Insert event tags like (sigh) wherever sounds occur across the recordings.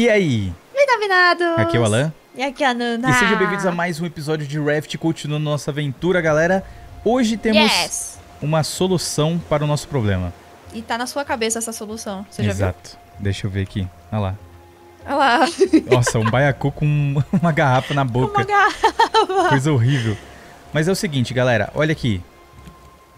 E aí? Bem-vindos! Aqui é o Alan. E aqui é a Nanda. E sejam bem-vindos a mais um episódio de Raft, continuando nossa aventura, galera. Hoje temos yes. uma solução para o nosso problema. E tá na sua cabeça essa solução, você Exato. já viu? Exato. Deixa eu ver aqui. Olha lá. Olha lá. Nossa, um baiacu com (laughs) uma garrafa na boca. Uma garrafa. Coisa horrível. Mas é o seguinte, galera. Olha aqui.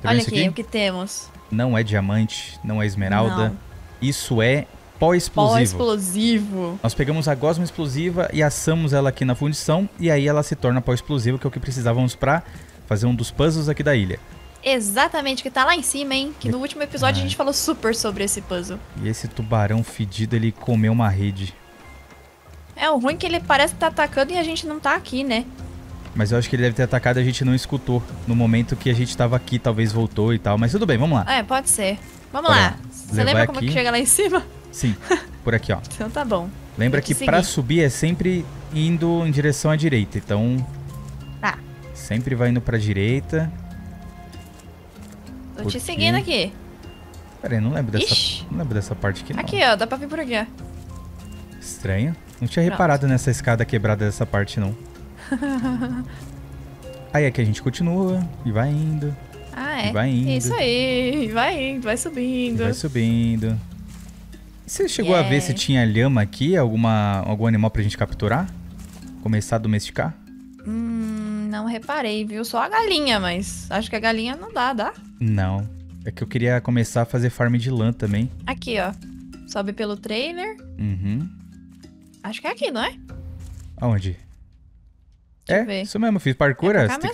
Tá olha aqui, aqui, o que temos. Não é diamante, não é esmeralda. Não. Isso é pó explosivo. Pó explosivo. Nós pegamos a gosma explosiva e assamos ela aqui na fundição e aí ela se torna pó explosivo, que é o que precisávamos para fazer um dos puzzles aqui da ilha. Exatamente, que tá lá em cima, hein? Que no último episódio ah. a gente falou super sobre esse puzzle. E esse tubarão fedido, ele comeu uma rede. É, o ruim é que ele parece que tá atacando e a gente não tá aqui, né? Mas eu acho que ele deve ter atacado e a gente não escutou. No momento que a gente tava aqui, talvez voltou e tal. Mas tudo bem, vamos lá. É, pode ser. Vamos lá. Você lembra aqui. como é que chega lá em cima? Sim, por aqui, ó. (laughs) então tá bom. Lembra que, para subir é sempre indo em direção à direita, então... Ah. Sempre vai indo pra direita. Tô te seguindo aqui. Pera aí, não lembro dessa, Ixi. não lembro dessa parte aqui, não. Aqui, ó, dá pra vir por aqui, ó. Estranho. Não tinha Pronto. reparado nessa escada quebrada dessa parte, não. (laughs) aí aqui a gente continua e vai indo. Ah, é? E vai indo. Isso aí, vai indo, vai subindo. E vai subindo. Você chegou yeah. a ver se é. tinha lhama aqui? Alguma, algum animal pra gente capturar? Começar a domesticar? Hum, não reparei, viu? Só a galinha, mas acho que a galinha não dá, dá? Não. É que eu queria começar a fazer farm de lã também. Aqui, ó. Sobe pelo trailer. Uhum. Acho que é aqui, não é? Aonde? Deixa é, isso mesmo, fiz parkour. É tem,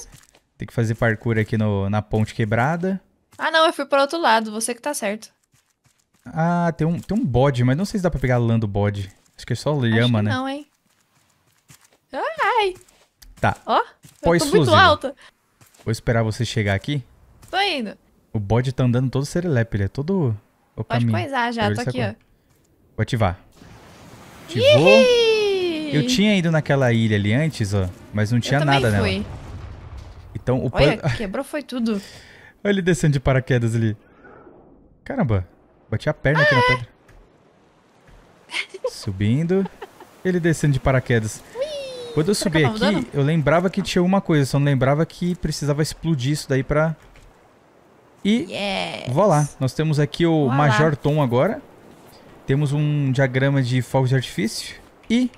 tem, que fazer parkour aqui no, na ponte quebrada. Ah, não, eu fui para outro lado, você que tá certo. Ah, tem um, tem um bode, mas não sei se dá pra pegar a lã do bode. Acho que é só lhama, né? não, hein? Ai! Tá. Ó, Pós eu tô muito alta. Vou esperar você chegar aqui. Tô indo. O bode tá andando todo serelepe, ele é todo o Pode caminho. coisar já, tô aqui, ó. Vou ativar. Ativou. Iiii. Eu tinha ido naquela ilha ali antes, ó, mas não tinha nada fui. nela. Então o Olha, (laughs) quebrou foi tudo. Olha ele descendo de paraquedas ali. Caramba. Bati a perna aqui na é. pedra. Subindo. Ele descendo de paraquedas. Quando eu subi aqui, eu lembrava que tinha uma coisa, só não lembrava que precisava explodir isso daí pra... E, yes. vou lá. Nós temos aqui o Major Tom agora. Temos um diagrama de fogos de artifício. E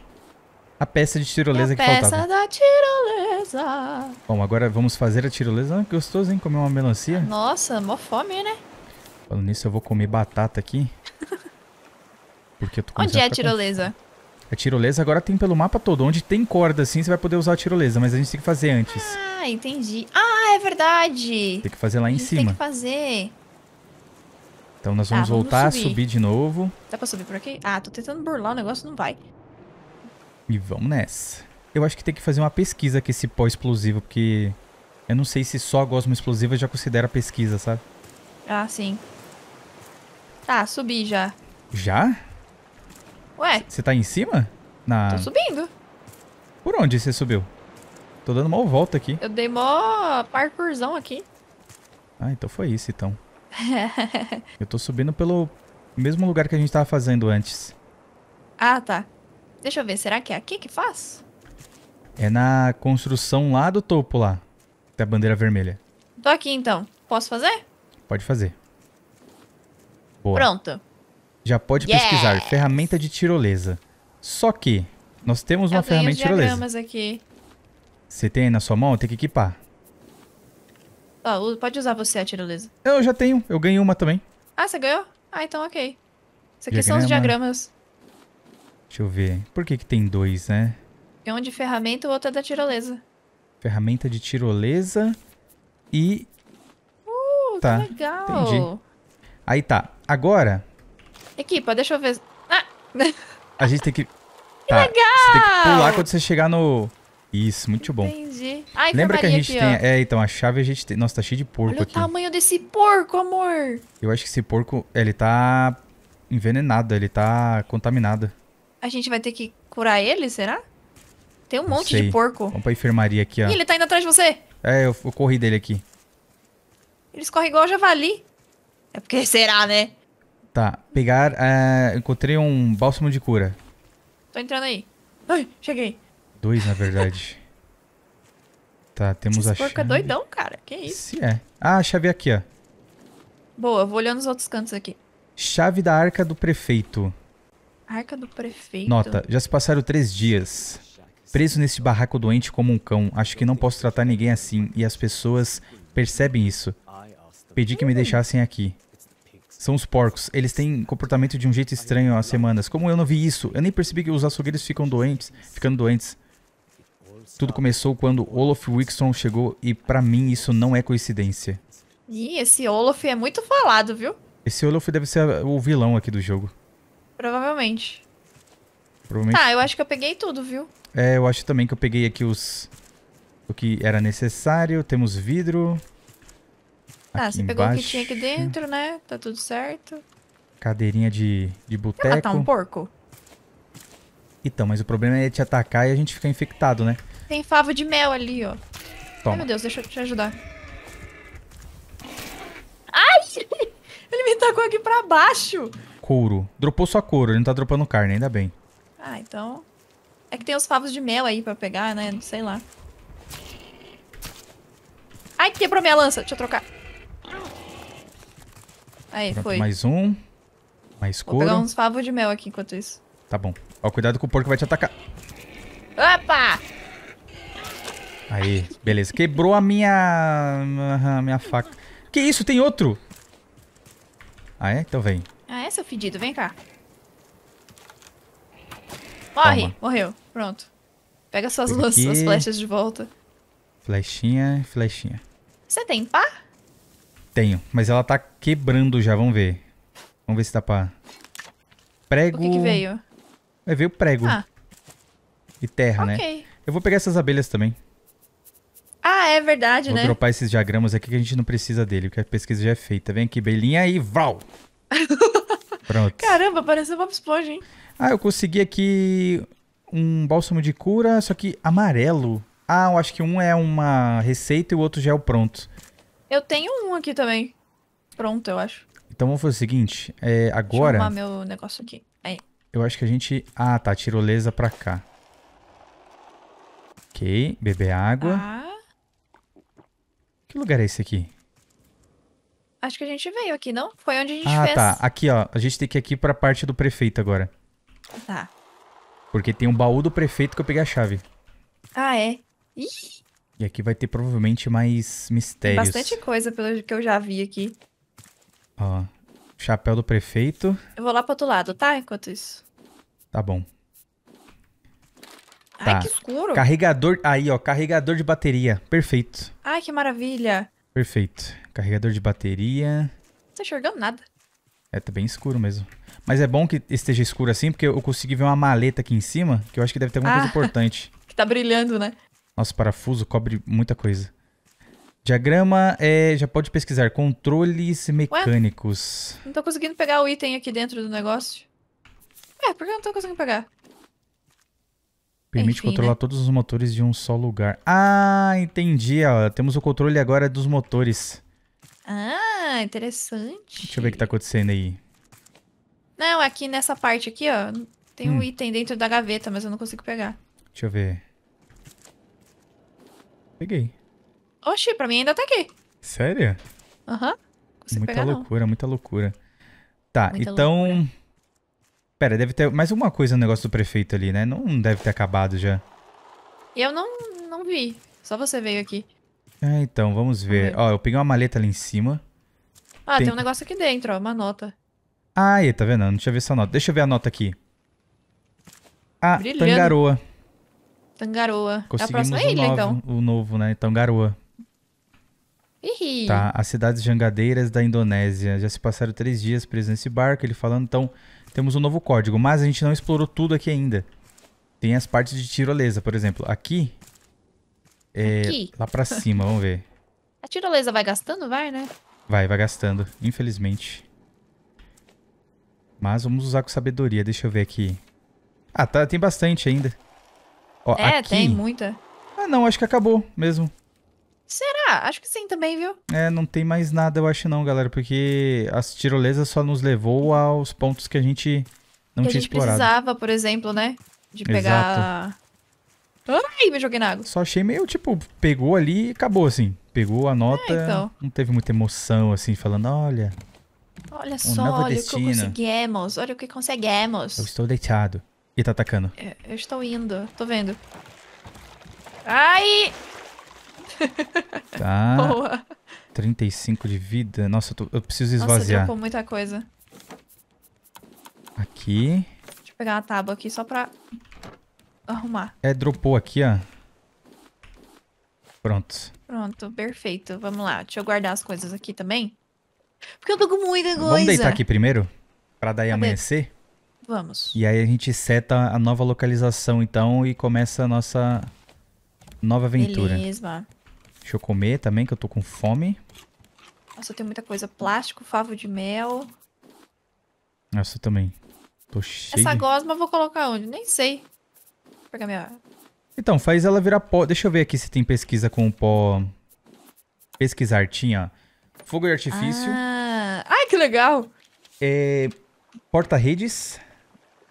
a peça de tirolesa a que peça faltava. peça da tirolesa. Bom, agora vamos fazer a tirolesa. Ah, gostoso, hein? Comer uma melancia. Nossa, mó fome, né? Falando nisso, eu vou comer batata aqui. (laughs) Porque eu tô Onde é a tirolesa? Com... A tirolesa agora tem pelo mapa todo. Onde tem corda, assim, você vai poder usar a tirolesa. Mas a gente tem que fazer antes. Ah, entendi. Ah, é verdade. Tem que fazer lá em cima. tem que fazer. Então nós tá, vamos, tá, vamos voltar, subir. subir de novo. Dá pra subir por aqui? Ah, tô tentando burlar o negócio, não vai. E vamos nessa. Eu acho que tem que fazer uma pesquisa com esse pó explosivo, porque eu não sei se só a gosma explosiva já considera pesquisa, sabe? Ah, sim. Tá, subi já. Já? Ué? Você tá em cima? Na... Tô subindo. Por onde você subiu? Tô dando uma volta aqui. Eu dei mó parkourzão aqui. Ah, então foi isso, então. (laughs) eu tô subindo pelo mesmo lugar que a gente tava fazendo antes. Ah, tá. Deixa eu ver, será que é aqui que faz? É na construção lá do topo lá, da bandeira vermelha. Tô aqui, então. Posso fazer? Pode fazer. Boa. Pronto. Já pode yes. pesquisar. Ferramenta de tirolesa. Só que nós temos uma ferramenta de tirolesa. aqui. Você tem na sua mão? Tem que equipar. Oh, pode usar você a tirolesa. Eu já tenho. Eu ganhei uma também. Ah, você ganhou? Ah, então ok. Isso aqui Diagrama. são os diagramas. Deixa eu ver. Por que que tem dois, né? É um de ferramenta e o outro é da tirolesa. Ferramenta de tirolesa e... Uh, tá. legal. Entendi. Aí tá. Agora. Equipa, deixa eu ver. Ah. A gente tem que. (laughs) Tá, que legal! Você tem que pular quando você chegar no. Isso, muito bom. Entendi. Ah, Lembra que a gente aqui, tem. Ó. É, então, a chave a gente tem. Nossa, tá cheio de porco Olha aqui. Olha o tamanho desse porco, amor. Eu acho que esse porco, ele tá envenenado, ele tá contaminado. A gente vai ter que curar ele, será? Tem um Não monte sei. de porco. Vamos pra enfermaria aqui, ó. Ih, ele tá indo atrás de você. É, eu, eu corri dele aqui. Eles correm igual javali. É porque será, né? Tá, pegar. É, encontrei um bálsamo de cura. Tô entrando aí. Ai, cheguei. Dois, na verdade. (laughs) tá, temos Esse a é chave. é doidão, cara. Que isso? Se é. Ah, a chave é aqui, ó. Boa, vou olhando os outros cantos aqui. Chave da arca do prefeito. Arca do prefeito? Nota, já se passaram três dias. Preso neste barraco doente como um cão, acho que não posso tratar ninguém assim, e as pessoas percebem isso. Pedi que me hum. deixassem aqui. São os porcos. Eles têm comportamento de um jeito estranho há semanas. Como eu não vi isso? Eu nem percebi que os açougueiros ficam doentes, ficando doentes. Tudo começou quando Olaf Wickstrom chegou e para mim isso não é coincidência. Ih, esse Olaf é muito falado, viu? Esse Olaf deve ser o vilão aqui do jogo. Provavelmente. Provavelmente. Ah, eu acho que eu peguei tudo, viu? É, eu acho também que eu peguei aqui os... O que era necessário. Temos vidro. Ah, você pegou embaixo. o que tinha aqui dentro, né? Tá tudo certo. Cadeirinha de, de boteco. Ah, tá um porco. Então, mas o problema é te atacar e a gente ficar infectado, né? Tem favo de mel ali, ó. Toma. Ai, meu Deus, deixa eu te ajudar. Ai! (laughs) Ele me tacou aqui pra baixo. Couro. Dropou só couro, ele não tá dropando carne, ainda bem. Ah, então... É que tem os favos de mel aí pra pegar, né? Não sei lá. Ai, quebrou minha lança. Deixa eu trocar. Aí, Pronto, foi. Mais um. Mais couro. Vou pegar uns favos de mel aqui enquanto isso. Tá bom. Ó, cuidado com o porco vai te atacar. Opa! Aí, beleza. Quebrou a minha... minha faca. Que isso? Tem outro? Ah, é? Então vem. Ah, é, seu fedido? Vem cá. Morre! Toma. Morreu. Pronto. Pega suas, Pega suas flechas de volta. Flechinha, flechinha. Você tem pá? Tenho, mas ela tá quebrando já, vamos ver. Vamos ver se dá pra... Prego... O que, que veio? É, veio prego. Ah. E terra, né? okay. né? Eu vou pegar essas abelhas também. Ah, é verdade, vou né? Vou dropar esses diagramas aqui que a gente não precisa dele, porque a pesquisa já é feita. Vem aqui, belinha, e vau. (laughs) Pronto. Caramba, pareceu uma Esponja, hein? Ah, eu consegui aqui um bálsamo de cura, só que amarelo. Ah, eu acho que um é uma receita e o outro já é o pronto. Eu tenho um aqui também. Pronto, eu acho. Então vamos fazer o seguinte, é, agora... Deixa eu arrumar meu negócio aqui. Aí. Eu acho que a gente... Ah, tá, tirolesa pra cá. Ok, beber água. Ah. Que lugar é esse aqui? Acho que a gente veio aqui, não? Foi onde a gente ah, fez. Ah, tá. Aqui, ó. A gente tem que ir aqui pra parte do prefeito agora. Tá. Porque tem um baú do prefeito que eu peguei a chave. Ah, é? Ih! E aqui vai ter provavelmente mais mistérios. Bastante coisa, pelo que eu já vi aqui. Ó, chapéu do prefeito. Eu vou lá pro outro lado, tá? Enquanto isso. Tá bom. Ai, tá. que escuro. Carregador, aí ó, carregador de bateria. Perfeito. Ai, que maravilha. Perfeito. Carregador de bateria. Não tô tá enxergando nada. É, tá bem escuro mesmo. Mas é bom que esteja escuro assim, porque eu consegui ver uma maleta aqui em cima, que eu acho que deve ter alguma ah, coisa importante. (laughs) Que tá brilhando, né? Nosso parafuso cobre muita coisa. Diagrama é. Já pode pesquisar. Controles mecânicos. Ué? não tô conseguindo pegar o item aqui dentro do negócio. É, por que eu não tô conseguindo pegar? Permite Enfim, né? controlar né? todos os motores de um só lugar. Ah, entendi. Ó, temos o controle agora dos motores. Ah, interessante. Deixa eu ver o que tá acontecendo aí. Não, é aqui nessa parte aqui, ó. Tem hum. um item dentro da gaveta, mas eu não consigo pegar. Deixa eu ver. Peguei. Oxi, pra mim ainda tá aqui. Sério? Aham. Uhum. Muita pegar, loucura, não. muita loucura. Tá, muita então. Loucura. Pera, deve ter mais uma coisa no negócio do prefeito ali, né? Não deve ter acabado já. Eu não, não vi. Só você veio aqui. É, então, vamos ver. Ó, eu peguei uma maleta ali em cima. Ah, tem... tem um negócio aqui dentro, ó. Uma nota. Ah, aí, é, tá vendo? Não tinha visto essa nota. Deixa eu ver a nota aqui. Ah, Brilhando. Tangaroa. Tangaroa. Tá Conseguimos é a próxima ilha, novo, então. O novo, né? Tangaroa. Ih. Tá, as cidades jangadeiras da Indonésia. Já se passaram três dias preso nesse barco, ele falando. Então, temos um novo código, mas a gente não explorou tudo aqui ainda. Tem as partes de tirolesa, por exemplo. Aqui. É, aqui. Lá pra cima, vamos ver. (laughs) A tirolesa vai gastando? Vai, né? Vai, vai gastando, infelizmente. Mas vamos usar com sabedoria, deixa eu ver aqui. Ah, tá, tem bastante ainda. Ó, é, aqui... tem muita. Ah, não, acho que acabou mesmo. Será? Acho que sim também, viu? É, não tem mais nada, eu acho não, galera, porque as tirolesas só nos levou aos pontos que a gente não que tinha explorado. a gente explorado. precisava, por exemplo, né? De pegar... Exato. Ai, me joguei na água. Só achei meio, tipo, pegou ali e acabou, assim. Pegou a nota, é, então. não teve muita emoção, assim, falando, olha... Olha só, olha destino. o que conseguimos, olha o que conseguimos. Eu estou deitado. E tá atacando. É, eu estou indo. Tô vendo. Ai! (laughs) Tá. (laughs) Boa. 35 de vida. Nossa, eu, tô, eu preciso esvaziar. Nossa, dropou muita coisa. Aqui. Deixa eu pegar uma tábua aqui só pra arrumar. É, dropou aqui, ó. Pronto. Pronto, perfeito. Vamos lá. Deixa eu guardar as coisas aqui também. Porque eu tô com muita coisa. Vamos deitar aqui primeiro? Pra daí Cadê? amanhecer? Vamos. E aí a gente seta a nova localização, então, e começa a nossa nova aventura. Beleza. Deixa eu comer também, que eu tô com fome. Nossa, tem muita coisa. Plástico, favo de mel. Nossa, eu também. Tô cheio. Essa gosma eu vou colocar onde? Nem sei. Vou pegar minha... Então, faz ela virar pó. Deixa eu ver aqui se tem pesquisa com o pó. Pesquisar, tinha. Fogo de artifício. Ah. Ai, que legal. É... Porta-redes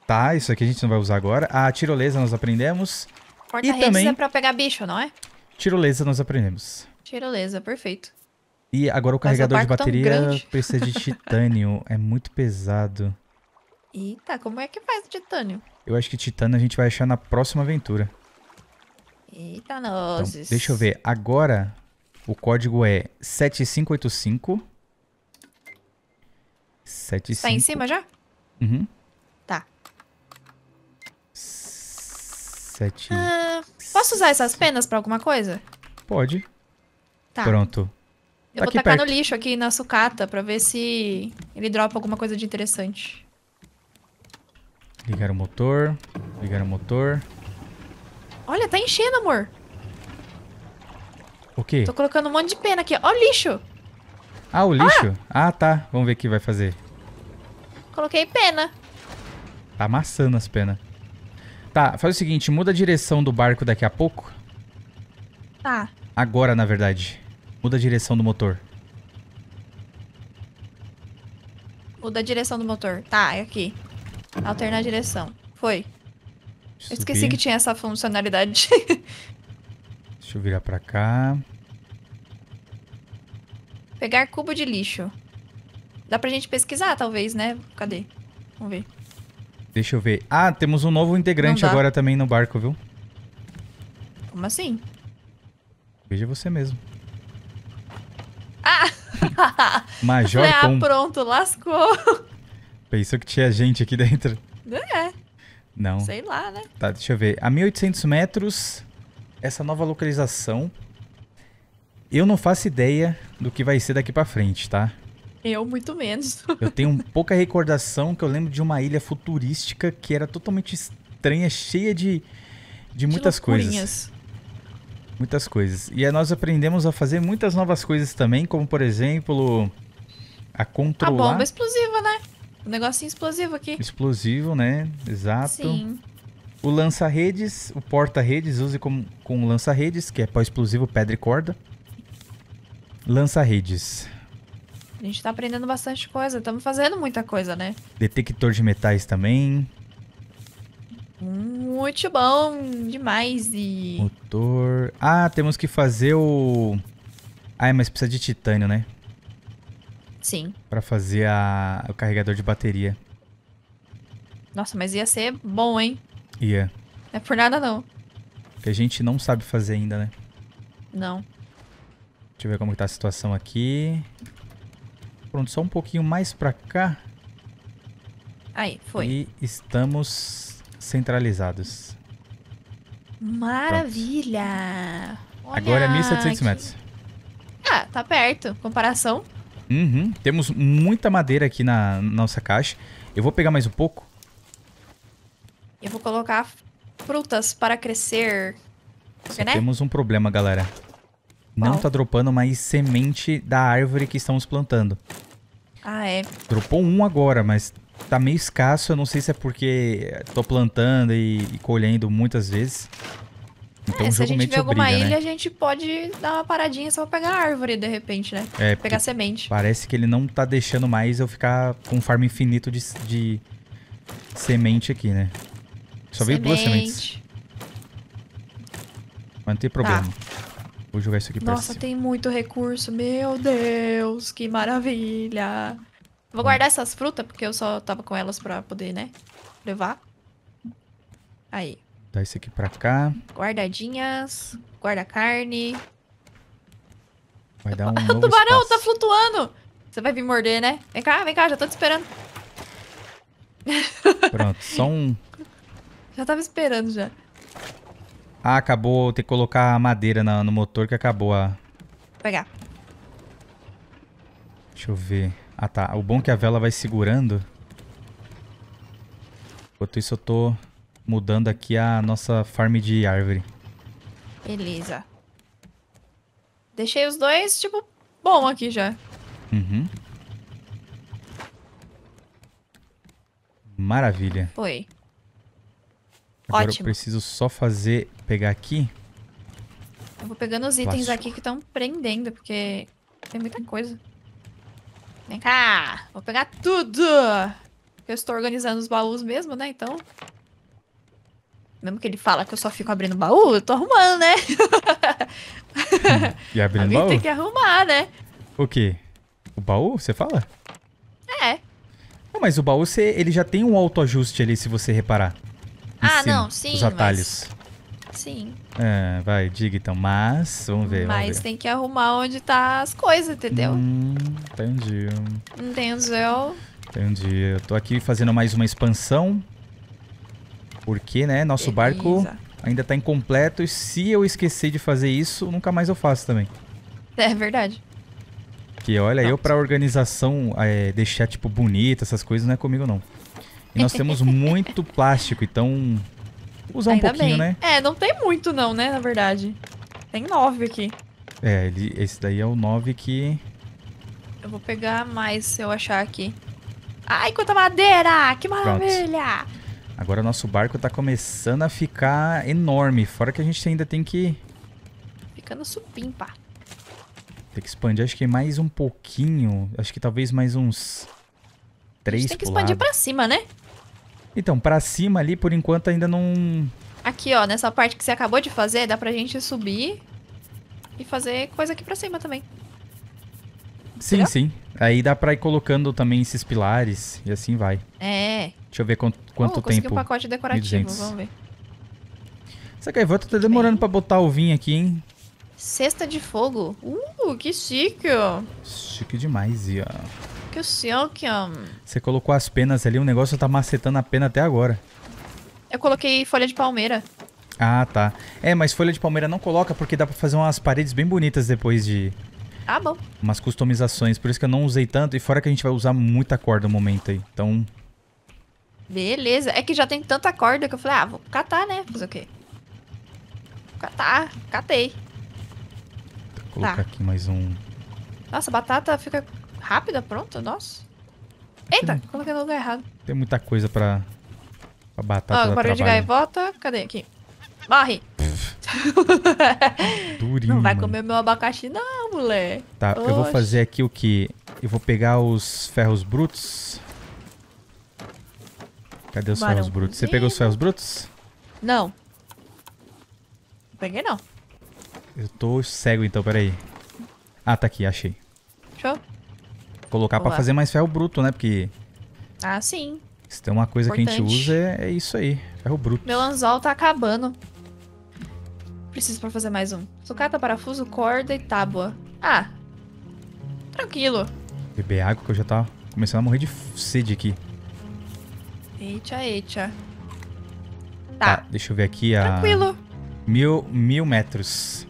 tá, isso aqui a gente não vai usar agora. A tirolesa nós aprendemos. Corta-redes também... é pra pegar bicho, não é? Tirolesa nós aprendemos. Tirolesa, perfeito. E agora o carregador de bateria precisa de (laughs) titânio. é muito pesado. Eita, como é que faz o titânio? Eu acho que titânio a gente vai achar na próxima aventura. Eita, então, nozes. Então, deixa eu ver. Agora o código é 7585. 75... Tá em cima já? Uhum. Sete. Ah, posso usar essas penas pra alguma coisa? Pode. Tá. Pronto. Eu tá vou tacar perto. no lixo aqui na sucata pra ver se ele dropa alguma coisa de interessante. Ligar o motor. Ligar o motor. Olha, tá enchendo, amor. O quê? Tô colocando um monte de pena aqui. Ó, o lixo. Ah, o lixo? Ah, ah tá. Vamos ver o que vai fazer. Coloquei pena. Tá amassando as penas. Tá, faz o seguinte, muda a direção do barco daqui a pouco. Tá. Agora, na verdade. Muda a direção do motor. Muda a direção do motor. Tá, é aqui. Alterna a direção. Foi. eu esqueci que tinha essa funcionalidade. (laughs) Deixa eu virar pra cá. Pegar cubo de lixo. Dá pra gente pesquisar, talvez, né? Cadê? Vamos ver. Deixa eu ver. Ah, temos um novo integrante agora também no barco, viu? Como assim? Veja você mesmo. Ah! (laughs) Major Falei, ah, pronto, lascou. (laughs) Pensou que tinha gente aqui dentro. É. Não. Sei lá, né? Tá, deixa eu ver. A 1800 metros, essa nova localização. Eu não faço ideia do que vai ser daqui pra frente, tá? Eu, muito menos. eu tenho (laughs) pouca recordação que eu lembro de uma ilha futurística que era totalmente estranha, cheia de, de, de muitas loucurinhas. coisas. Muitas coisas. E aí nós aprendemos a fazer muitas novas coisas também, como por exemplo, a controlar. A bomba explosiva, né? Um negocinho explosivo aqui. Explosivo, né? Exato. Sim. O lança-redes, o porta-redes, use com, com lança-redes, que é pó explosivo, pedra e corda. Lança-redes. A gente tá aprendendo bastante coisa, estamos fazendo muita coisa, né? Detector de metais também. Muito bom, demais. E... Motor. Ah, temos que fazer o. Ah, mas precisa de titânio, né? Sim. Pra fazer a... o carregador de bateria. Nossa, mas ia ser bom, hein? Ia. Não é por nada, não. Que a gente não sabe fazer ainda, né? Não. Deixa eu ver como que tá a situação aqui. Pronto, só um pouquinho mais pra cá. Aí, foi. E estamos centralizados. Maravilha! Agora é 1.700 metros. Ah, tá perto. Comparação. Uhum. Temos muita madeira aqui na nossa caixa. Eu vou pegar mais um pouco. Eu vou colocar frutas para crescer. Porque, né? temos um problema, galera. Não tá dropando mais semente da árvore que estamos plantando. Ah, é? Dropou um agora, mas tá meio escasso. Eu não sei se é porque tô plantando e, e colhendo muitas vezes. Então é, o se a gente vê alguma né? ilha, né? a gente pode dar uma paradinha só pra pegar a árvore, de repente, né? É, pegar semente. Parece que ele não tá deixando mais eu ficar com um farm infinito de, de semente aqui, né? Só semente. veio duas sementes. Mas não tem problema. Tá. Vou jogar isso aqui Nossa, pra cima. tem muito recurso. Meu Deus, que maravilha. Vou guardar essas frutas, porque eu só tava com elas pra poder, né? Levar. Aí. Dá isso aqui pra cá. Guardadinhas. Guarda carne. Vai dar (laughs) um O tubarão espaço. tá flutuando. Você vai vir morder, né? Vem cá, vem cá, já tô te esperando. Pronto, só um... (laughs) Já tava esperando já. Ah, acabou ter que colocar a madeira na, no motor que acabou a... Vou pegar. Deixa eu ver. Ah, tá. O bom é que a vela vai segurando. Enquanto isso, eu tô mudando aqui a nossa farm de árvore. Beleza. Deixei os dois, tipo, bom aqui já. Uhum. Maravilha. Foi. Agora Ótimo. eu preciso só fazer, pegar aqui. Eu vou pegando os itens Plástico. aqui que estão prendendo, porque tem muita coisa. Vem cá, vou pegar tudo. Eu estou organizando os baús mesmo, né? Então, mesmo que ele fala que eu só fico abrindo baú, eu tô arrumando, né? (laughs) e abrindo (laughs) baú? tem que arrumar, né? O quê? O baú, você fala? É. Não, mas o baú, você, ele já tem um autoajuste ali, se você reparar. Ah, não, sim. Os atalhos. Mas... Sim. É, vai, diga então. Mas, vamos ver. Mas vamos ver. tem que arrumar onde tá as coisas, entendeu? Hum, entendi. Entendeu? Entendi. Eu tô aqui fazendo mais uma expansão. Porque, né, nosso Beleza. barco ainda tá incompleto. E se eu esquecer de fazer isso, nunca mais eu faço também. É verdade. Que olha, eu pra organização, é, deixar, tipo, bonita, essas coisas, não é comigo, não. E nós temos muito (laughs) plástico, então usar Ainda um pouquinho, bem. né? É, não tem muito não, né, na verdade. Tem nove aqui. É, ele, esse daí é o nove que... Eu vou pegar mais se eu achar aqui. Ai, quanta madeira! Que maravilha! Pronto. Agora nosso barco tá começando a ficar enorme. Fora que a gente ainda tem que... Ficando supimpa. Tem que expandir, acho que mais um pouquinho. Acho que talvez mais uns três A gente tem que expandir lado. pra cima, né? Então, para cima ali, por enquanto, ainda não... Aqui, ó, nessa parte que você acabou de fazer, dá pra gente subir e fazer coisa aqui pra cima também. Sim, sim. Aí dá pra ir colocando também esses pilares e assim vai. É. Deixa eu ver quanto, quanto oh, tempo. um pacote decorativo, 1.200. vamos ver. Essa gaivota tá demorando Bem. pra botar o vinho aqui, hein? Cesta de fogo. Uh, que chique, ó. Chique demais, e ó. Que o senhor que Você colocou as penas ali, o negócio tá macetando a pena até agora. Eu coloquei folha de palmeira. Ah, tá. É, mas folha de palmeira não coloca porque dá pra fazer umas paredes bem bonitas depois de... Ah, bom. Umas customizações, por isso que eu não usei tanto. E fora que a gente vai usar muita corda no momento aí, então... Beleza, é que já tem tanta corda que eu falei, ah, vou catar, né? Fazer o quê? Catar, catei. Vou colocar tá. aqui mais um... Nossa, batata fica rápida, pronta, nossa. Eita, tem... coloquei no lugar errado. Tem muita coisa pra, pra batata. Ó, ah, barulho de gaivota. Cadê aqui? Morre! (laughs) Durinho, Não vai mano. comer meu abacaxi não, moleque. Tá, Oxe. eu vou fazer aqui o que? Eu vou pegar os ferros brutos. Cadê os Barão ferros brutos? Você pegou os ferros brutos? Não peguei não. Eu tô cego então, peraí. Ah, tá aqui, achei. Colocar para fazer mais ferro bruto, né? Porque. Ah, sim. Se tem uma coisa Importante. que a gente usa, é, é isso aí. Ferro bruto. Meu anzol tá acabando. Preciso para fazer mais um. Sucata, parafuso, corda e tábua. Ah. Tranquilo. Beber água que eu já tava tá começando a morrer de sede aqui. Eita, eita. Tá. tá. Deixa eu ver aqui a... Tranquilo. Mil, mil metros.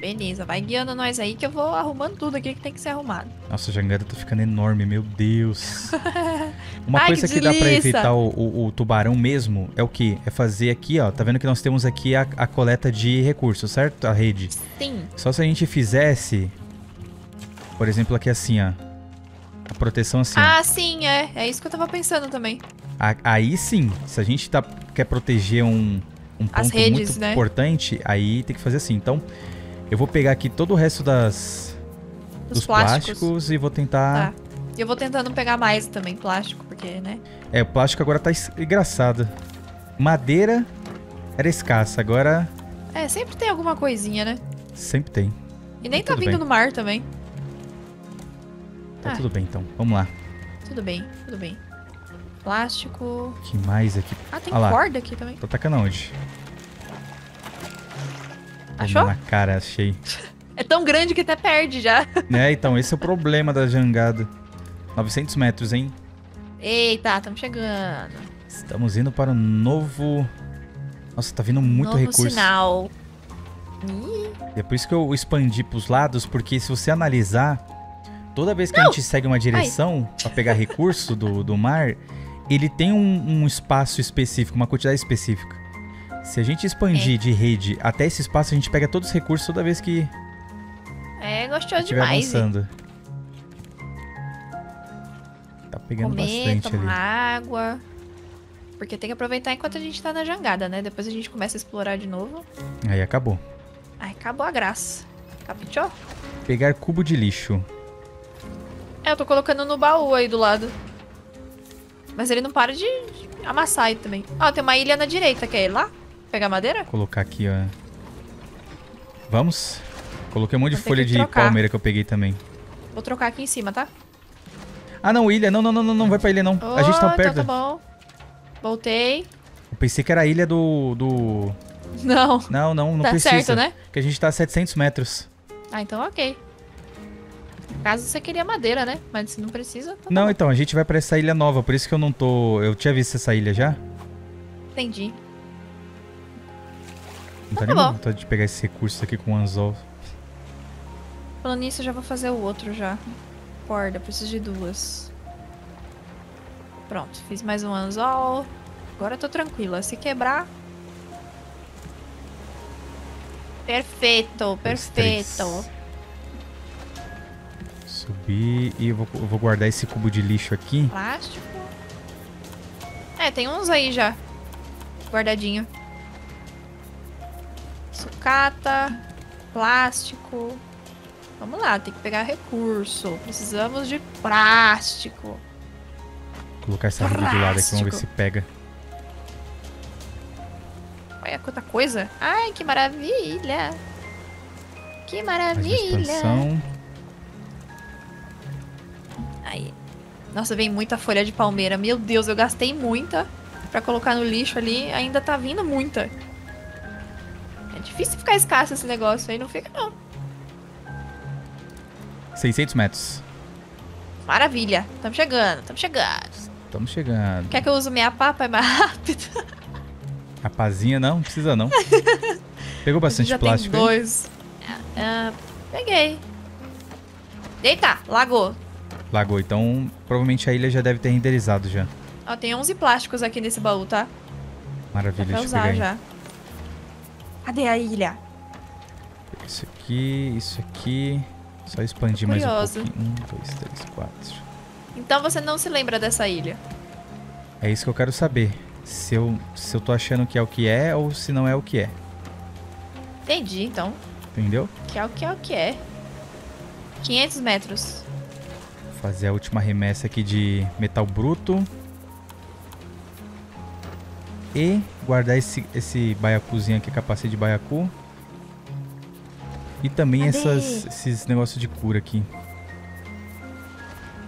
Beleza, vai guiando nós aí que eu vou arrumando tudo aqui que tem que ser arrumado. Nossa, a jangada tá ficando enorme, meu Deus. (laughs) Uma Ai, coisa que, que dá pra evitar o, o, o, tubarão mesmo é o que? É fazer aqui, ó. Tá vendo que nós temos aqui a, a coleta de recursos, certo? A rede. Sim. Só se a gente fizesse, por exemplo, aqui assim, ó. A proteção assim. Ah, sim, é. É isso que eu tava pensando também. A, aí sim, se a gente tá, quer proteger um, um ponto redes, muito né? importante, aí tem que fazer assim. Então, eu vou pegar aqui todo o resto das, dos, dos plásticos. plásticos. e vou tentar... Tá. Eu vou tentando pegar mais também plástico, porque, né? É, o plástico agora tá engraçado. Madeira era escassa, agora... É, sempre tem alguma coisinha, né? Sempre tem. E nem tá, tá vindo bem. no mar também. Tá ah. tudo bem, então. Vamos lá. Tudo bem, tudo bem. Plástico... que mais aqui? Ah, tem ah, corda aqui também. Tô atacando onde? Achou? Na cara, achei. É tão grande que até perde já. É, então, esse é o problema da jangada. 900 metros, hein? Eita, estamos chegando. Estamos indo para um novo... Nossa, tá vindo muito novo recurso. sinal. Ih. É por isso que eu expandi para os lados, porque se você analisar, toda vez que Não. a gente segue uma direção para pegar recurso do, do mar, ele tem um, um espaço específico, uma quantidade específica. Se a gente expandir é. de rede até esse espaço, a gente pega todos os recursos toda vez que. É, gostoso demais. Avançando. Hein? Tá pegando Comer, bastante ali. água. Porque tem que aproveitar enquanto a gente tá na jangada, né? Depois a gente começa a explorar de novo. Aí acabou. Aí acabou a graça. Caprichou? Pegar cubo de lixo. É, eu tô colocando no baú aí do lado. Mas ele não para de amassar aí também. Ó, tem uma ilha na direita, quer ir lá? Pegar madeira? Colocar aqui, ó. Vamos? Coloquei um monte Vou de folha de palmeira que eu peguei também. Vou trocar aqui em cima, tá? Ah, não, ilha. Não, não, não, não, não vai pra ilha, não. Oh, a gente tá então perto. Então tá bom. Voltei. Eu pensei que era a ilha do... do... (laughs) Não. Não, não, não tá precisa. Tá certo, né? Porque a gente tá a 700 metros. Ah, então ok. Caso você queria madeira, né? Mas se não precisa... Então tá não, bom. então, a gente vai pra essa ilha nova. Por isso que eu não tô... Eu tinha visto essa ilha já. Entendi. Não tá, então tá nem bom. vontade de pegar esse recurso aqui com o anzol. Falando nisso, eu já vou fazer o outro já. Corda, preciso de duas. Pronto, fiz mais um anzol. Agora eu tô tranquila. Se quebrar... Perfeito, perfeito. Subir e eu vou, eu vou guardar esse cubo de lixo aqui. Plástico. É, tem uns aí já. Guardadinho. Sucata, plástico. Vamos lá, tem que pegar recurso. Precisamos de plástico. Vou colocar essa plástico. rede do lado aqui, vamos ver se pega. Olha é quanta coisa. Ai, que maravilha. Que maravilha. Aí. Nossa, vem muita folha de palmeira. Meu Deus, eu gastei muita pra colocar no lixo ali. Ainda tá vindo muita. É difícil ficar escasso esse negócio aí, não fica não. 600 metros. Maravilha. Estamos chegando, estamos chegando. Estamos chegando. Quer que eu use meia pá pra ir é mais rápido? (laughs) A pazinha não, não precisa não. (laughs) Pegou bastante Já plástico tem dois. É, é, peguei. Eita, lagou. Lagou, então provavelmente a ilha já deve ter renderizado já. Ó, tem 11 plásticos aqui nesse baú, tá? Maravilha, Dá pra usar já. Cadê a ilha? Isso aqui, isso aqui. Só expandir mais um pouquinho. Um, dois, três, quatro. Então você não se lembra dessa ilha? É isso que eu quero saber. Se eu, se eu tô achando que é o que é ou se não é o que é. Entendi, então. Entendeu? Que é o que é o que é. 500 metros. Vou fazer a última remessa aqui de metal bruto. E guardar esse, esse baiacuzinho aqui, capacete de baiacu. E também essas, esses negócios de cura aqui.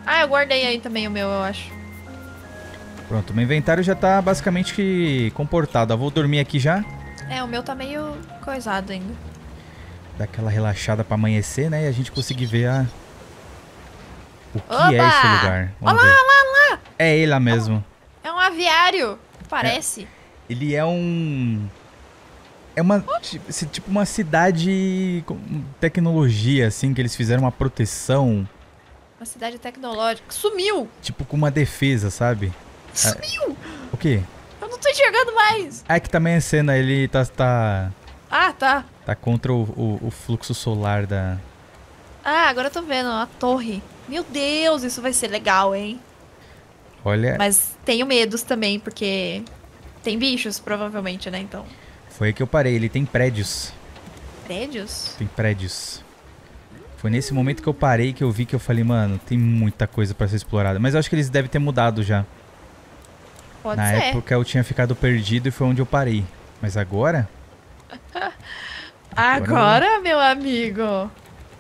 Ah, eu guardei aí também o meu, eu acho. Pronto, meu inventário já tá basicamente comportado. Eu vou dormir aqui já. É, o meu tá meio coisado ainda. Dá aquela relaxada pra amanhecer, né? E a gente conseguir ver a... O que Oba! é esse lugar. olha lá, olha lá, olha lá! É ele lá mesmo. É um aviário, parece. É. Ele é um. É uma. Tipo uma cidade com tecnologia, assim, que eles fizeram uma proteção. Uma cidade tecnológica. Sumiu! Tipo, com uma defesa, sabe? É. Sumiu! o quê? Eu não tô enxergando mais! É que também a cena, ele tá. tá... Ah, tá. Tá contra o, o, o fluxo solar da. Ah, agora eu tô vendo a torre. Meu Deus, isso vai ser legal, hein? Olha. Mas tenho medos também, porque tem bichos, provavelmente, né? Então. Foi aí que eu parei. Ele tem prédios. Prédios? Tem prédios. Foi nesse momento que eu parei que eu vi que eu falei, mano, tem muita coisa para ser explorada. Mas eu acho que eles devem ter mudado já. Pode Na ser. época eu tinha ficado perdido e foi onde eu parei. Mas agora? (laughs) agora, agora, meu amigo.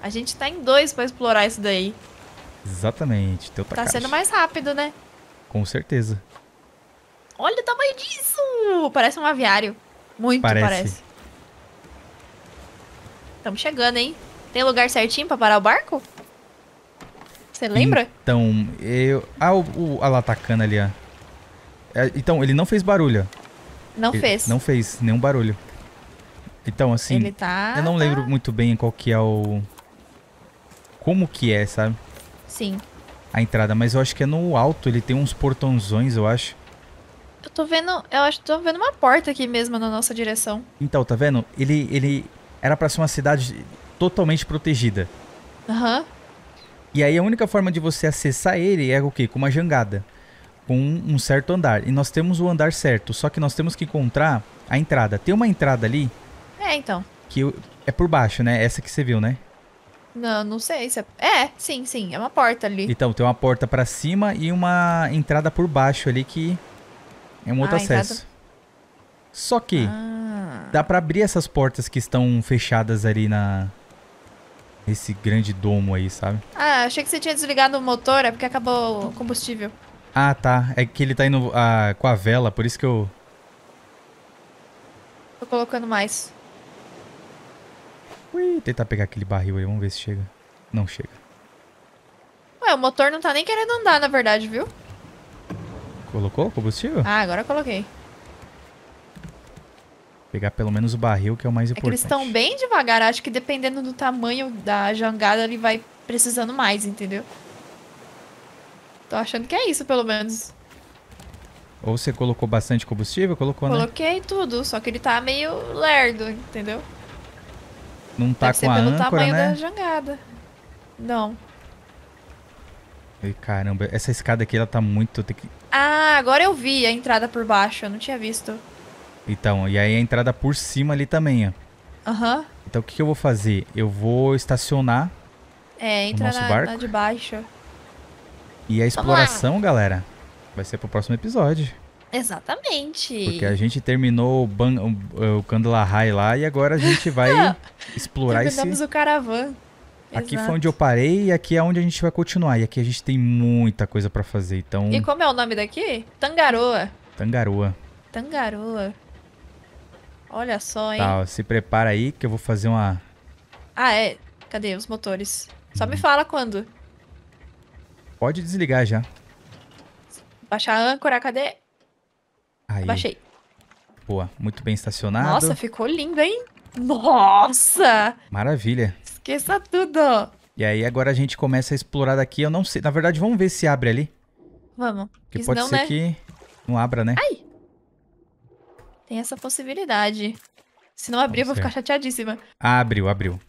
A gente tá em dois para explorar isso daí. Exatamente. Teu tá sendo mais rápido, né? Com certeza. Olha o tamanho disso! Parece um aviário. Muito parece. parece. Estamos chegando, hein? Tem lugar certinho pra parar o barco? Você lembra? Então, eu... Ah, o, o, a latacana ali, ó. É, então, ele não fez barulho. Não ele fez. Não fez nenhum barulho. Então, assim... Ele tá... Eu não tá. lembro muito bem qual que é o... Como que é, sabe? Sim. A entrada, mas eu acho que é no alto. Ele tem uns portãozões, eu acho. Eu tô vendo. Eu acho que tô vendo uma porta aqui mesmo na nossa direção. Então, tá vendo? Ele. ele era pra ser uma cidade totalmente protegida. Aham. Uhum. E aí a única forma de você acessar ele é o quê? Com uma jangada. Com um certo andar. E nós temos o andar certo. Só que nós temos que encontrar a entrada. Tem uma entrada ali. É, então. Que é por baixo, né? Essa que você viu, né? Não, não sei se é... é. sim, sim, é uma porta ali. Então, tem uma porta para cima e uma entrada por baixo ali que é um outro ah, então acesso. Tá Só que ah. dá para abrir essas portas que estão fechadas ali na esse grande domo aí, sabe? Ah, achei que você tinha desligado o motor, é porque acabou o combustível. Ah, tá. É que ele tá indo ah, com a vela, por isso que eu Tô colocando mais. Ui, tentar pegar aquele barril aí, vamos ver se chega. Não chega. Ué, o motor não tá nem querendo andar, na verdade, viu? Colocou o combustível? Ah, agora eu coloquei. Pegar pelo menos o barril, que é o mais é importante. eles estão bem devagar. Acho que dependendo do tamanho da jangada, ele vai precisando mais, entendeu? Tô achando que é isso, pelo menos. Ou você colocou bastante combustível? Colocou, né? Coloquei tudo, só que ele tá meio lerdo, entendeu? Não tá Deve com a pelo âncora, tamanho né? da jangada. Não. E caramba, essa escada aqui, ela tá muito... Tem que ah, agora eu vi a entrada por baixo, eu não tinha visto. Então, e aí a entrada por cima ali também, ó. Aham. Uhum. Então o que, que, eu vou fazer? Eu vou estacionar. É, entra o nosso na, barco. na de baixo. E a exploração, galera, vai ser pro próximo episódio. Exatamente. Porque a gente terminou o, ban o, o Candela High lá e agora a gente vai (laughs) explorar esse... Terminamos o Caravan. Aqui foi onde eu parei e aqui é onde a gente vai continuar. E aqui a gente tem muita coisa para fazer, então... E como é o nome daqui? Tangaroa. Tangaroa. Tangaroa. Olha só, hein? Tá, ó, se prepara aí que eu vou fazer uma... Ah, é. Cadê os motores? Só me uhum. fala quando. Pode desligar já. Baixar a âncora, cadê? Aí. Baixei. Boa, muito bem estacionado. Nossa, ficou lindo, hein? Nossa! Maravilha. Esqueça tudo. E aí agora a gente começa a explorar daqui. Eu não sei. Na verdade, vamos ver se abre ali. Vamos. Porque pode não, ser né? que não abra, né? Ai! Tem essa possibilidade. Se não abrir, eu vou ficar chateadíssima. Ah, abriu, abriu.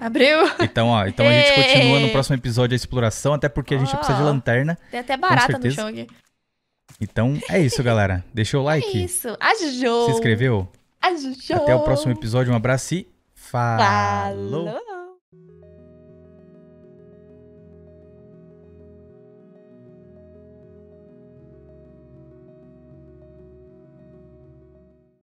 Abriu? Então, ó, então a gente (laughs) é. continua no próximo episódio a exploração, até porque a gente oh, precisa de lanterna. Tem até barata no chão aqui. Então, é isso, galera. Deixou o é like. É isso. Ajou. Se inscreveu? Até o próximo episódio. Um abraço e falou. falou.